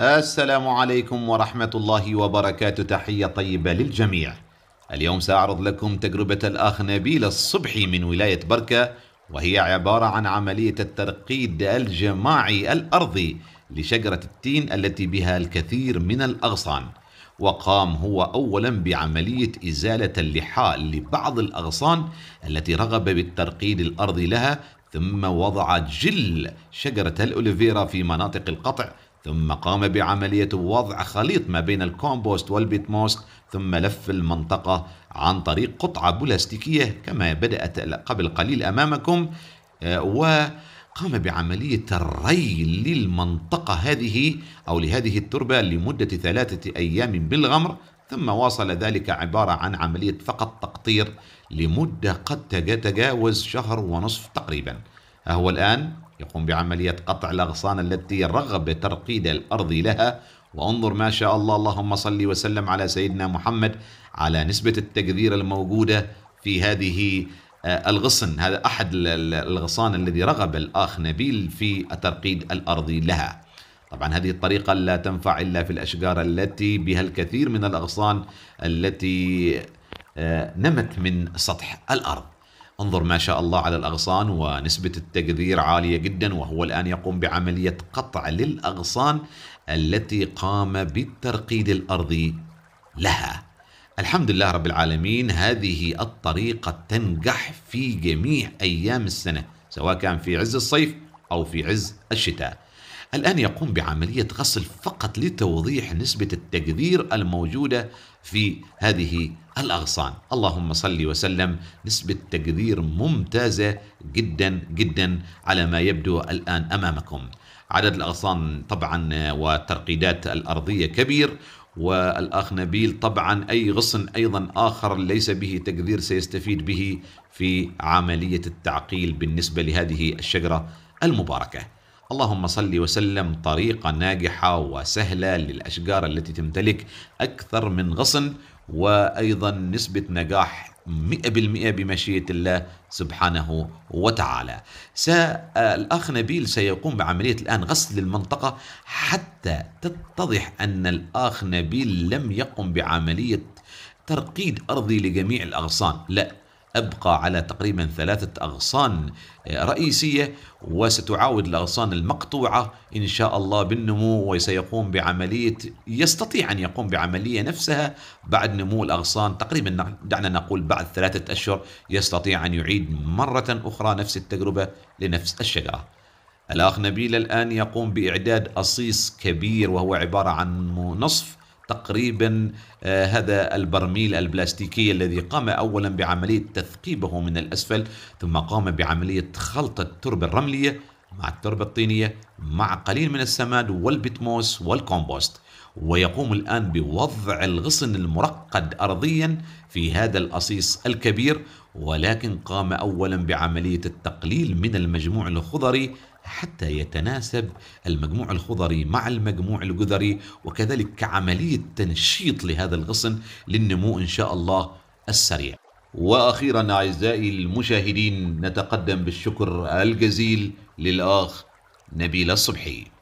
السلام عليكم ورحمة الله وبركاته تحية طيبة للجميع اليوم سأعرض لكم تجربة الأخ نبيل الصبحي من ولاية بركة وهي عبارة عن عملية الترقيد الجماعي الأرضي لشجرة التين التي بها الكثير من الأغصان وقام هو أولا بعملية إزالة اللحاء لبعض الأغصان التي رغب بالترقيد الأرضي لها ثم وضع جل شجرة الأوليفيرا في مناطق القطع ثم قام بعملية وضع خليط ما بين الكومبوست والبيت موست ثم لف المنطقة عن طريق قطعة بلاستيكية كما بدأت قبل قليل أمامكم آه، وقام بعملية الري للمنطقة هذه أو لهذه التربة لمدة ثلاثة أيام بالغمر ثم واصل ذلك عبارة عن عملية فقط تقطير لمدة قد تتجاوز شهر ونصف تقريباً ها هو الآن يقوم بعملية قطع الأغصان التي رغب ترقيد الأرض لها وانظر ما شاء الله اللهم صل وسلم على سيدنا محمد على نسبة التقذير الموجودة في هذه آه، الغصن هذا أحد الغصان الذي رغب الأخ نبيل في ترقيد الأرض لها طبعا هذه الطريقة لا تنفع إلا في الأشجار التي بها الكثير من الأغصان التي آه، نمت من سطح الأرض انظر ما شاء الله على الأغصان ونسبة التقدير عالية جدا وهو الآن يقوم بعملية قطع للأغصان التي قام بالترقيد الأرضي لها الحمد لله رب العالمين هذه الطريقة تنجح في جميع أيام السنة سواء كان في عز الصيف أو في عز الشتاء الآن يقوم بعملية غسل فقط لتوضيح نسبة التقدير الموجودة في هذه الأغصان اللهم صل وسلم نسبة تقدير ممتازة جدا جدا على ما يبدو الآن أمامكم عدد الأغصان طبعا والترقيدات الأرضية كبير والأخ نبيل طبعا أي غصن أيضا آخر ليس به تقدير سيستفيد به في عملية التعقيل بالنسبة لهذه الشجرة المباركة اللهم صل وسلم طريقة ناجحة وسهلة للأشجار التي تمتلك أكثر من غصن وأيضا نسبة نجاح 100% بمشيئة الله سبحانه وتعالى الأخ نبيل سيقوم بعملية الآن غسل المنطقة حتى تتضح أن الأخ نبيل لم يقم بعملية ترقيد أرضي لجميع الأغصان لا أبقى على تقريبا ثلاثة أغصان آه، رئيسية وستعاود الأغصان المقطوعة إن شاء الله بالنمو وسيقوم بعملية يستطيع أن يقوم بعملية نفسها بعد نمو الأغصان تقريبا دعنا نقول بعد ثلاثة أشهر يستطيع أن يعيد مرة أخرى نفس التجربة لنفس الشجرة الأخ نبيل الآن يقوم بإعداد أصيص كبير وهو عبارة عن نصف تقريبا آه، هذا البرميل البلاستيكي الذي قام اولا بعمليه تثقيبه من الاسفل ثم قام بعمليه خلط التربه الرمليه مع التربه الطينيه مع قليل من السماد والبتموس والكومبوست ويقوم الآن بوضع الغصن المرقد أرضيا في هذا الأصيص الكبير ولكن قام أولا بعملية التقليل من المجموع الخضري حتى يتناسب المجموع الخضري مع المجموع الجذري وكذلك كعملية تنشيط لهذا الغصن للنمو إن شاء الله السريع وأخيرا أعزائي المشاهدين نتقدم بالشكر الجزيل للأخ نبيل الصبحي